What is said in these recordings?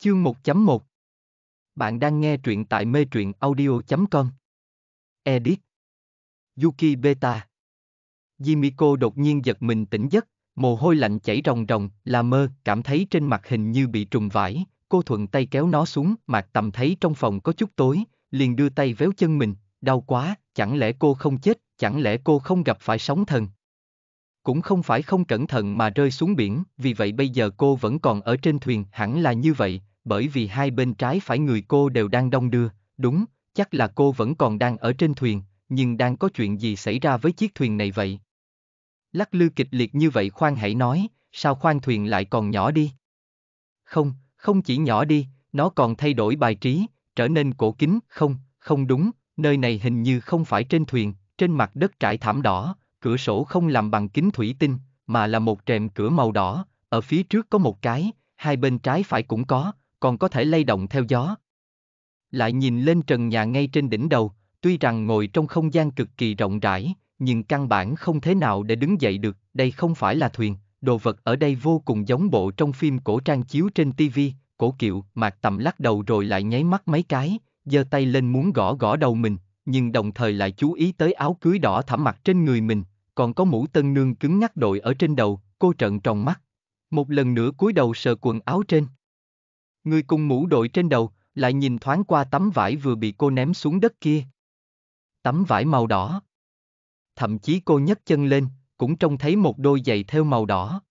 Chương 1.1 Bạn đang nghe truyện tại mê truyện audio.com Edit Yuki Beta Jimiko đột nhiên giật mình tỉnh giấc, mồ hôi lạnh chảy ròng ròng, là mơ, cảm thấy trên mặt hình như bị trùng vải, cô thuận tay kéo nó xuống, mặt tầm thấy trong phòng có chút tối, liền đưa tay véo chân mình, đau quá, chẳng lẽ cô không chết, chẳng lẽ cô không gặp phải sóng thần. Cũng không phải không cẩn thận mà rơi xuống biển, vì vậy bây giờ cô vẫn còn ở trên thuyền, hẳn là như vậy, bởi vì hai bên trái phải người cô đều đang đông đưa, đúng, chắc là cô vẫn còn đang ở trên thuyền, nhưng đang có chuyện gì xảy ra với chiếc thuyền này vậy? Lắc lư kịch liệt như vậy khoan hãy nói, sao khoan thuyền lại còn nhỏ đi? Không, không chỉ nhỏ đi, nó còn thay đổi bài trí, trở nên cổ kính, không, không đúng, nơi này hình như không phải trên thuyền, trên mặt đất trải thảm đỏ, cửa sổ không làm bằng kính thủy tinh, mà là một rèm cửa màu đỏ, ở phía trước có một cái, hai bên trái phải cũng có, còn có thể lay động theo gió. Lại nhìn lên trần nhà ngay trên đỉnh đầu, tuy rằng ngồi trong không gian cực kỳ rộng rãi, nhưng căn bản không thế nào để đứng dậy được, đây không phải là thuyền, đồ vật ở đây vô cùng giống bộ trong phim cổ trang chiếu trên TV, cổ kiệu, mạc tầm lắc đầu rồi lại nháy mắt mấy cái, giơ tay lên muốn gõ gõ đầu mình, nhưng đồng thời lại chú ý tới áo cưới đỏ thảm mặt trên người mình, còn có mũ tân nương cứng ngắc đội ở trên đầu, cô trợn tròn mắt. Một lần nữa cúi đầu sờ quần áo trên. Người cùng mũ đội trên đầu, lại nhìn thoáng qua tấm vải vừa bị cô ném xuống đất kia. Tấm vải màu đỏ. Thậm chí cô nhấc chân lên, cũng trông thấy một đôi giày theo màu đỏ.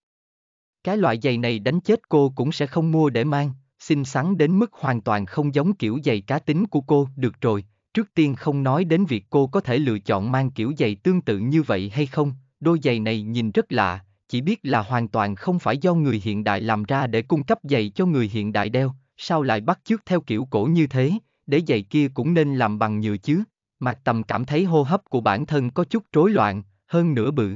Cái loại giày này đánh chết cô cũng sẽ không mua để mang, xinh xắn đến mức hoàn toàn không giống kiểu giày cá tính của cô, được rồi, trước tiên không nói đến việc cô có thể lựa chọn mang kiểu giày tương tự như vậy hay không, đôi giày này nhìn rất lạ, chỉ biết là hoàn toàn không phải do người hiện đại làm ra để cung cấp giày cho người hiện đại đeo, sao lại bắt chước theo kiểu cổ như thế, để giày kia cũng nên làm bằng nhựa chứ. Mạc Tầm cảm thấy hô hấp của bản thân có chút rối loạn, hơn nửa bự.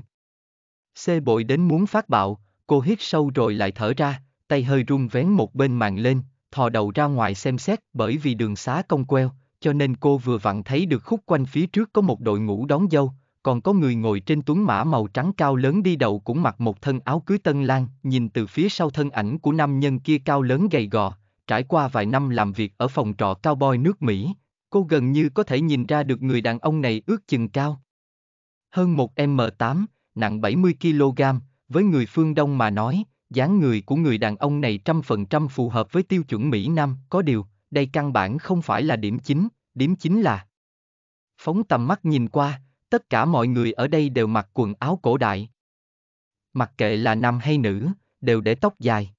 Xê bội đến muốn phát bạo, cô hít sâu rồi lại thở ra, tay hơi run vén một bên màn lên, thò đầu ra ngoài xem xét bởi vì đường xá cong queo, cho nên cô vừa vặn thấy được khúc quanh phía trước có một đội ngũ đón dâu, còn có người ngồi trên tuấn mã màu trắng cao lớn đi đầu cũng mặc một thân áo cưới tân lang, nhìn từ phía sau thân ảnh của nam nhân kia cao lớn gầy gò, trải qua vài năm làm việc ở phòng trọ cao cowboy nước Mỹ, cô gần như có thể nhìn ra được người đàn ông này ước chừng cao. Hơn một M8, nặng 70kg, với người phương Đông mà nói, dáng người của người đàn ông này trăm phần trăm phù hợp với tiêu chuẩn Mỹ Nam, có điều, đây căn bản không phải là điểm chính, điểm chính là Phóng tầm mắt nhìn qua, tất cả mọi người ở đây đều mặc quần áo cổ đại. Mặc kệ là nam hay nữ, đều để tóc dài.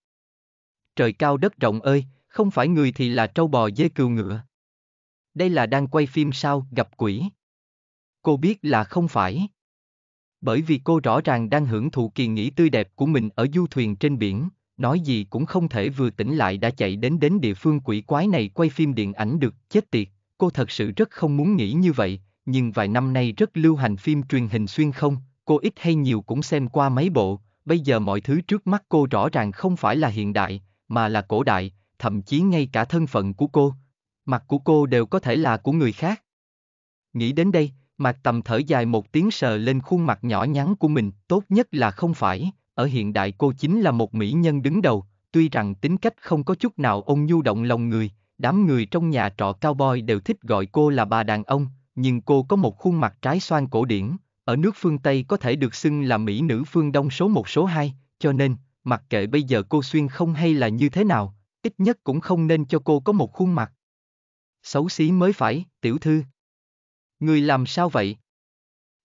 Trời cao đất rộng ơi, không phải người thì là trâu bò dê cừu ngựa. Đây là đang quay phim sao, gặp quỷ. Cô biết là không phải. Bởi vì cô rõ ràng đang hưởng thụ kỳ nghỉ tươi đẹp của mình ở du thuyền trên biển, nói gì cũng không thể vừa tỉnh lại đã chạy đến đến địa phương quỷ quái này quay phim điện ảnh được, chết tiệt, cô thật sự rất không muốn nghĩ như vậy, nhưng vài năm nay rất lưu hành phim truyền hình xuyên không, cô ít hay nhiều cũng xem qua mấy bộ, bây giờ mọi thứ trước mắt cô rõ ràng không phải là hiện đại, mà là cổ đại, thậm chí ngay cả thân phận của cô, mặt của cô đều có thể là của người khác. Nghĩ đến đây, Mạc Tầm thở dài một tiếng sờ lên khuôn mặt nhỏ nhắn của mình, tốt nhất là không phải, ở hiện đại cô chính là một mỹ nhân đứng đầu, tuy rằng tính cách không có chút nào ôn nhu động lòng người, đám người trong nhà trọ cao boy đều thích gọi cô là bà đàn ông, nhưng cô có một khuôn mặt trái xoan cổ điển, ở nước phương Tây có thể được xưng là mỹ nữ phương Đông số một số hai, cho nên, mặc kệ bây giờ cô xuyên không hay là như thế nào, ít nhất cũng không nên cho cô có một khuôn mặt. Xấu xí mới phải, tiểu thư. Người làm sao vậy?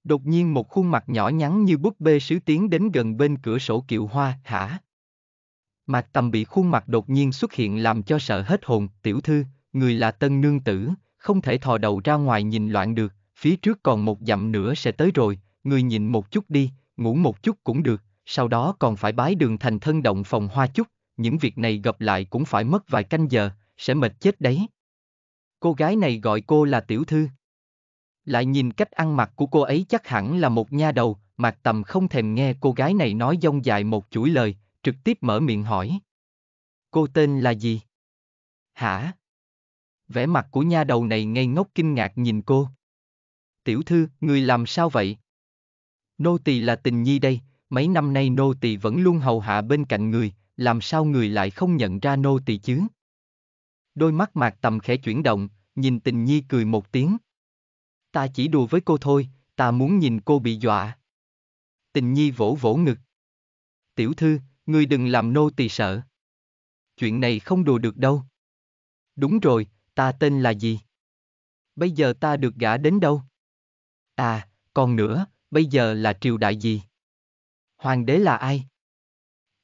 Đột nhiên một khuôn mặt nhỏ nhắn như búp bê sứ tiến đến gần bên cửa sổ kiệu hoa, hả? Mạc tầm bị khuôn mặt đột nhiên xuất hiện làm cho sợ hết hồn, tiểu thư, người là tân nương tử, không thể thò đầu ra ngoài nhìn loạn được, phía trước còn một dặm nữa sẽ tới rồi, người nhìn một chút đi, ngủ một chút cũng được, sau đó còn phải bái đường thành thân động phòng hoa chút, những việc này gặp lại cũng phải mất vài canh giờ, sẽ mệt chết đấy. Cô gái này gọi cô là tiểu thư. Lại nhìn cách ăn mặc của cô ấy chắc hẳn là một nha đầu, mặt Tầm không thèm nghe cô gái này nói dông dài một chuỗi lời, trực tiếp mở miệng hỏi. Cô tên là gì? Hả? vẻ mặt của nha đầu này ngây ngốc kinh ngạc nhìn cô. Tiểu thư, người làm sao vậy? Nô tỳ là tình nhi đây, mấy năm nay nô tỳ vẫn luôn hầu hạ bên cạnh người, làm sao người lại không nhận ra nô tỳ chứ? Đôi mắt mạc tầm khẽ chuyển động, nhìn tình nhi cười một tiếng. Ta chỉ đùa với cô thôi, ta muốn nhìn cô bị dọa. Tình nhi vỗ vỗ ngực. Tiểu thư, người đừng làm nô tỳ sợ. Chuyện này không đùa được đâu. Đúng rồi, ta tên là gì? Bây giờ ta được gả đến đâu? À, còn nữa, bây giờ là triều đại gì? Hoàng đế là ai?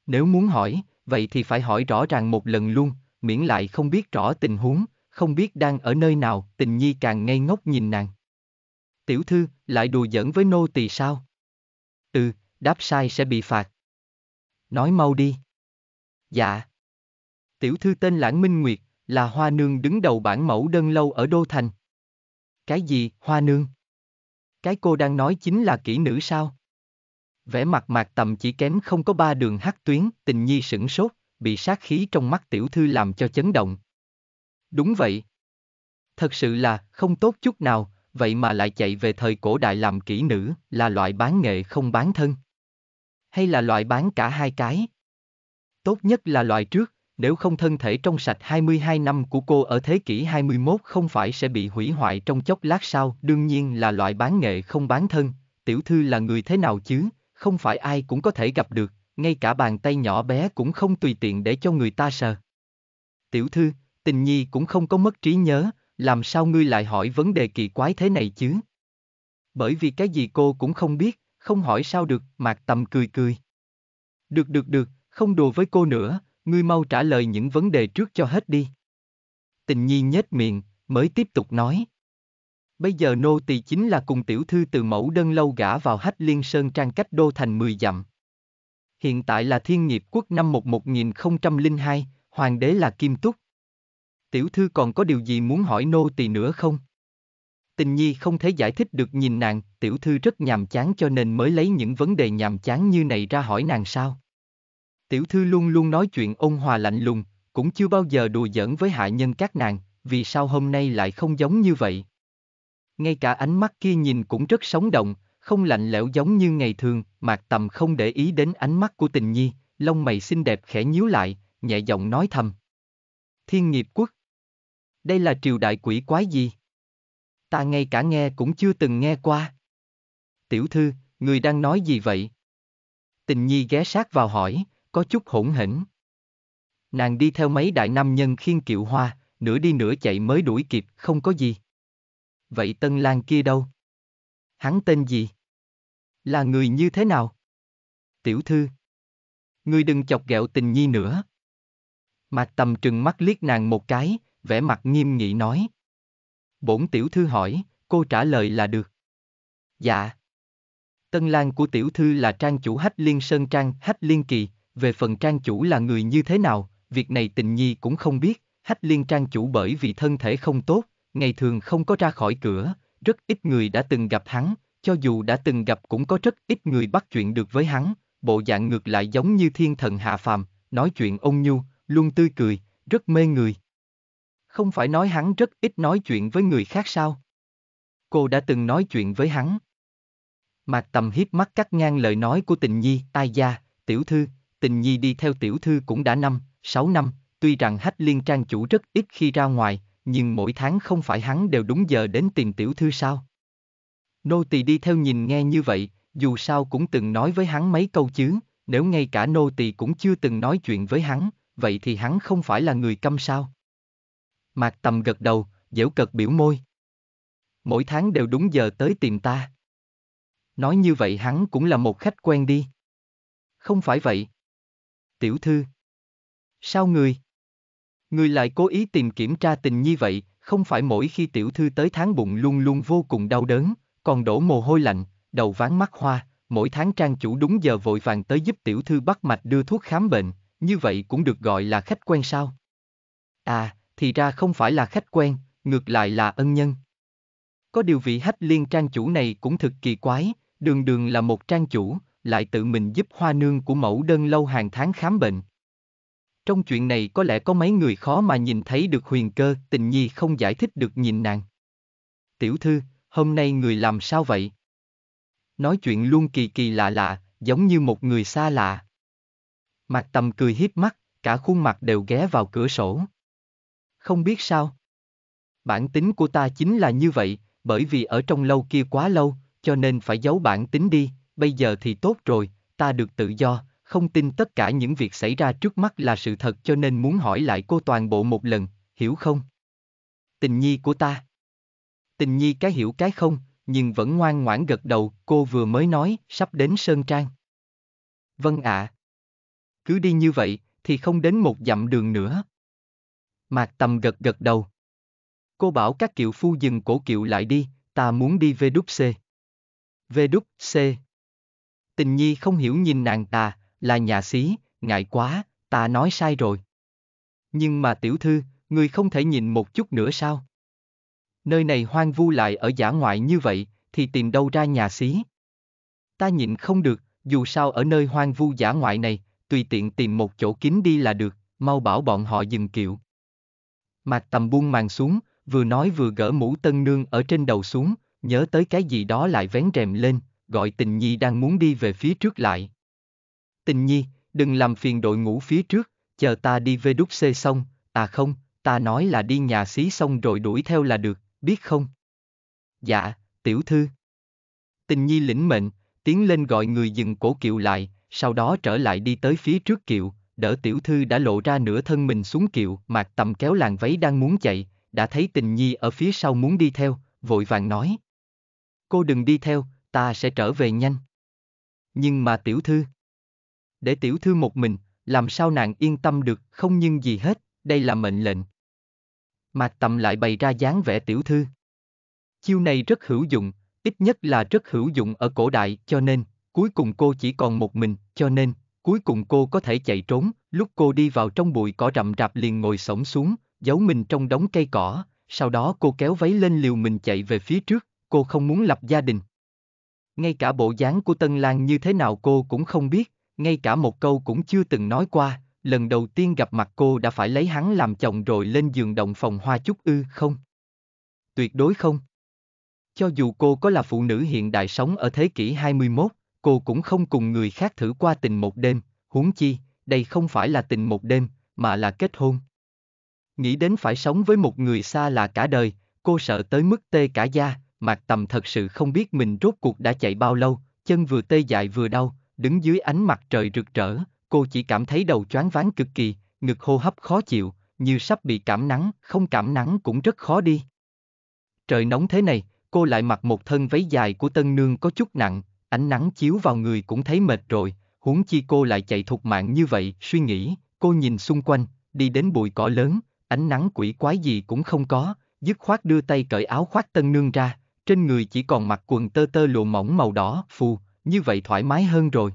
Nếu muốn hỏi, vậy thì phải hỏi rõ ràng một lần luôn, miễn lại không biết rõ tình huống, không biết đang ở nơi nào, tình nhi càng ngây ngốc nhìn nàng. Tiểu thư, lại đùa giỡn với nô tỳ sao? Ừ, đáp sai sẽ bị phạt. Nói mau đi. Dạ. Tiểu thư tên Lãng Minh Nguyệt, là Hoa Nương đứng đầu bản mẫu đơn lâu ở Đô Thành. Cái gì, Hoa Nương? Cái cô đang nói chính là kỹ nữ sao? Vẻ mặt mạc tầm chỉ kém không có ba đường hắc tuyến, tình nhi sửng sốt, bị sát khí trong mắt tiểu thư làm cho chấn động. Đúng vậy. Thật sự là, không tốt chút nào, vậy mà lại chạy về thời cổ đại làm kỹ nữ, là loại bán nghệ không bán thân. Hay là loại bán cả hai cái? Tốt nhất là loại trước, nếu không thân thể trong sạch 22 năm của cô ở thế kỷ 21 không phải sẽ bị hủy hoại trong chốc lát sau đương nhiên là loại bán nghệ không bán thân, tiểu thư là người thế nào chứ, không phải ai cũng có thể gặp được, ngay cả bàn tay nhỏ bé cũng không tùy tiện để cho người ta sờ. Tiểu thư, tình nhi cũng không có mất trí nhớ, làm sao ngươi lại hỏi vấn đề kỳ quái thế này chứ? Bởi vì cái gì cô cũng không biết, không hỏi sao được, Mạc Tầm cười cười. Được được được, không đùa với cô nữa, ngươi mau trả lời những vấn đề trước cho hết đi. Tình nhi nhếch miệng, mới tiếp tục nói. Bây giờ nô tỳ chính là cùng tiểu thư từ mẫu đơn lâu gã vào hách liên sơn trang cách đô thành 10 dặm. Hiện tại là thiên nghiệp quốc năm 1002, hoàng đế là Kim Túc. Tiểu thư còn có điều gì muốn hỏi nô tỳ nữa không? Tình nhi không thể giải thích được nhìn nàng, tiểu thư rất nhàm chán cho nên mới lấy những vấn đề nhàm chán như này ra hỏi nàng sao. Tiểu thư luôn luôn nói chuyện ôn hòa lạnh lùng, cũng chưa bao giờ đùa giỡn với hạ nhân các nàng, vì sao hôm nay lại không giống như vậy? Ngay cả ánh mắt kia nhìn cũng rất sống động, không lạnh lẽo giống như ngày thường, mạc tầm không để ý đến ánh mắt của tình nhi, lông mày xinh đẹp khẽ nhíu lại, nhẹ giọng nói thầm. Thiên nghiệp quốc. Đây là triều đại quỷ quái gì? Ta ngay cả nghe cũng chưa từng nghe qua. Tiểu thư, người đang nói gì vậy? Tình nhi ghé sát vào hỏi, có chút hỗn hển. Nàng đi theo mấy đại nam nhân khiên kiệu hoa, nửa đi nửa chạy mới đuổi kịp, không có gì. Vậy tân lang kia đâu? Hắn tên gì? Là người như thế nào? Tiểu thư. Ngươi đừng chọc ghẹo tình nhi nữa. Mạc tầm trừng mắt liếc nàng một cái, vẻ mặt nghiêm nghị nói. Bổn tiểu thư hỏi, cô trả lời là được. Dạ. Tân lang của tiểu thư là trang chủ hách liên sơn trang hách liên kỳ, về phần trang chủ là người như thế nào, việc này tình nhi cũng không biết, hách liên trang chủ bởi vì thân thể không tốt, ngày thường không có ra khỏi cửa, rất ít người đã từng gặp hắn, cho dù đã từng gặp cũng có rất ít người bắt chuyện được với hắn, bộ dạng ngược lại giống như thiên thần hạ phàm, nói chuyện ông nhu, luôn tươi cười, rất mê người. Không phải nói hắn rất ít nói chuyện với người khác sao? Cô đã từng nói chuyện với hắn. Mạc Tầm hiếp mắt cắt ngang lời nói của tình nhi, ai gia, tiểu thư, Tình Nhi đi theo tiểu thư cũng đã năm, 6 năm, tuy rằng Hách Liên Trang chủ rất ít khi ra ngoài, nhưng mỗi tháng không phải hắn đều đúng giờ đến tìm tiểu thư sao? Nô tỳ đi theo nhìn nghe như vậy, dù sao cũng từng nói với hắn mấy câu chứ, nếu ngay cả nô tỳ cũng chưa từng nói chuyện với hắn, vậy thì hắn không phải là người câm sao? Mạc Tầm gật đầu, dễu cợt biểu môi. Mỗi tháng đều đúng giờ tới tìm ta. Nói như vậy hắn cũng là một khách quen đi. Không phải vậy, tiểu thư. Sao người? Người lại cố ý tìm kiểm tra tình như vậy, không phải mỗi khi tiểu thư tới tháng bụng luôn luôn vô cùng đau đớn, còn đổ mồ hôi lạnh, đầu ván mắt hoa, mỗi tháng trang chủ đúng giờ vội vàng tới giúp tiểu thư bắt mạch đưa thuốc khám bệnh, như vậy cũng được gọi là khách quen sao? À, thì ra không phải là khách quen, ngược lại là ân nhân. Có điều vị hách liên trang chủ này cũng thực kỳ quái, đường đường là một trang chủ, lại tự mình giúp hoa nương của mẫu đơn lâu hàng tháng khám bệnh. Trong chuyện này có lẽ có mấy người khó mà nhìn thấy được huyền cơ, tình nhi không giải thích được nhìn nàng. Tiểu thư, hôm nay người làm sao vậy? Nói chuyện luôn kỳ kỳ lạ lạ, giống như một người xa lạ. mặt tầm cười hiếp mắt, cả khuôn mặt đều ghé vào cửa sổ. Không biết sao. Bản tính của ta chính là như vậy, bởi vì ở trong lâu kia quá lâu, cho nên phải giấu bản tính đi, bây giờ thì tốt rồi, ta được tự do, không tin tất cả những việc xảy ra trước mắt là sự thật cho nên muốn hỏi lại cô toàn bộ một lần, hiểu không? Tình nhi của ta. Tình nhi cái hiểu cái không, nhưng vẫn ngoan ngoãn gật đầu, cô vừa mới nói, sắp đến Sơn Trang. Vâng ạ. À. Cứ đi như vậy, thì không đến một dặm đường nữa. Mạc Tầm gật gật đầu. Cô bảo các kiệu phu dừng cổ kiệu lại đi, ta muốn đi về đúc C. Về đúc C. Tình nhi không hiểu nhìn nàng ta, là nhà xí, ngại quá, ta nói sai rồi. Nhưng mà tiểu thư, người không thể nhìn một chút nữa sao? Nơi này hoang vu lại ở giả ngoại như vậy, thì tìm đâu ra nhà xí? Ta nhìn không được, dù sao ở nơi hoang vu giả ngoại này, tùy tiện tìm một chỗ kín đi là được, mau bảo bọn họ dừng kiệu. Mạc tầm buông màn xuống, vừa nói vừa gỡ mũ tân nương ở trên đầu xuống, nhớ tới cái gì đó lại vén rèm lên, gọi tình nhi đang muốn đi về phía trước lại. Tình nhi, đừng làm phiền đội ngũ phía trước, chờ ta đi về đúc xê xong, à không, ta nói là đi nhà xí xong rồi đuổi theo là được, biết không? Dạ, tiểu thư. Tình nhi lĩnh mệnh, tiến lên gọi người dừng cổ kiệu lại, sau đó trở lại đi tới phía trước kiệu, đỡ tiểu thư đã lộ ra nửa thân mình xuống kiệu, mạc tầm kéo làng váy đang muốn chạy, đã thấy tình nhi ở phía sau muốn đi theo, vội vàng nói. Cô đừng đi theo, ta sẽ trở về nhanh. Nhưng mà tiểu thư, để tiểu thư một mình, làm sao nàng yên tâm được, không nhưng gì hết, đây là mệnh lệnh. Mạc Tầm lại bày ra dáng vẻ tiểu thư. Chiêu này rất hữu dụng, ít nhất là rất hữu dụng ở cổ đại, cho nên, cuối cùng cô chỉ còn một mình, cho nên, cuối cùng cô có thể chạy trốn, lúc cô đi vào trong bụi cỏ rậm rạp liền ngồi sổng xuống, giấu mình trong đống cây cỏ, sau đó cô kéo váy lên liều mình chạy về phía trước, cô không muốn lập gia đình ngay cả bộ dáng của Tân Lan như thế nào cô cũng không biết, ngay cả một câu cũng chưa từng nói qua, lần đầu tiên gặp mặt cô đã phải lấy hắn làm chồng rồi lên giường động phòng hoa chút ư không? Tuyệt đối không. Cho dù cô có là phụ nữ hiện đại sống ở thế kỷ 21, cô cũng không cùng người khác thử qua tình một đêm, huống chi, đây không phải là tình một đêm, mà là kết hôn. Nghĩ đến phải sống với một người xa là cả đời, cô sợ tới mức tê cả da, Mạc Tầm thật sự không biết mình rốt cuộc đã chạy bao lâu, chân vừa tê dại vừa đau, đứng dưới ánh mặt trời rực rỡ, cô chỉ cảm thấy đầu choáng váng cực kỳ, ngực hô hấp khó chịu, như sắp bị cảm nắng, không cảm nắng cũng rất khó đi. Trời nóng thế này, cô lại mặc một thân váy dài của tân nương có chút nặng, ánh nắng chiếu vào người cũng thấy mệt rồi, huống chi cô lại chạy thục mạng như vậy, suy nghĩ, cô nhìn xung quanh, đi đến bụi cỏ lớn, ánh nắng quỷ quái gì cũng không có, dứt khoát đưa tay cởi áo khoác tân nương ra, trên người chỉ còn mặc quần tơ tơ lụa mỏng màu đỏ, phù, như vậy thoải mái hơn rồi.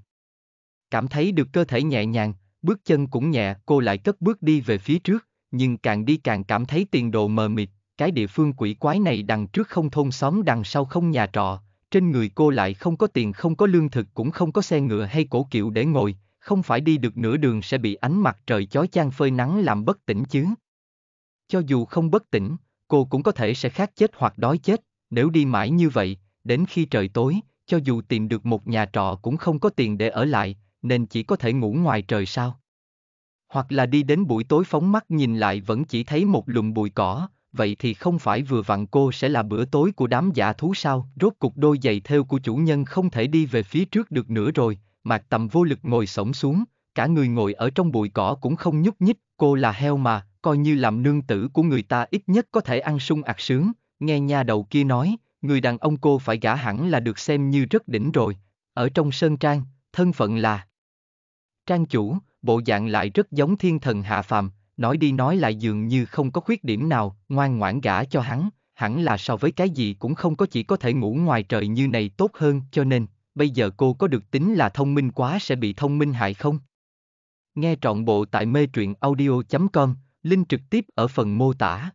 Cảm thấy được cơ thể nhẹ nhàng, bước chân cũng nhẹ, cô lại cất bước đi về phía trước, nhưng càng đi càng cảm thấy tiền đồ mờ mịt, cái địa phương quỷ quái này đằng trước không thôn xóm đằng sau không nhà trọ, trên người cô lại không có tiền không có lương thực cũng không có xe ngựa hay cổ kiệu để ngồi, không phải đi được nửa đường sẽ bị ánh mặt trời chói chang phơi nắng làm bất tỉnh chứ. Cho dù không bất tỉnh, cô cũng có thể sẽ khát chết hoặc đói chết, nếu đi mãi như vậy, đến khi trời tối, cho dù tìm được một nhà trọ cũng không có tiền để ở lại, nên chỉ có thể ngủ ngoài trời sao? Hoặc là đi đến buổi tối phóng mắt nhìn lại vẫn chỉ thấy một lùm bụi cỏ, vậy thì không phải vừa vặn cô sẽ là bữa tối của đám giả thú sao? Rốt cục đôi giày theo của chủ nhân không thể đi về phía trước được nữa rồi, mạc tầm vô lực ngồi sổng xuống, cả người ngồi ở trong bụi cỏ cũng không nhúc nhích, cô là heo mà, coi như làm nương tử của người ta ít nhất có thể ăn sung ạc sướng, Nghe nhà đầu kia nói, người đàn ông cô phải gả hẳn là được xem như rất đỉnh rồi, ở trong sơn trang, thân phận là Trang chủ, bộ dạng lại rất giống thiên thần hạ phàm, nói đi nói lại dường như không có khuyết điểm nào, ngoan ngoãn gả cho hắn, hẳn là so với cái gì cũng không có chỉ có thể ngủ ngoài trời như này tốt hơn cho nên, bây giờ cô có được tính là thông minh quá sẽ bị thông minh hại không? Nghe trọn bộ tại mê truyện audio.com, link trực tiếp ở phần mô tả.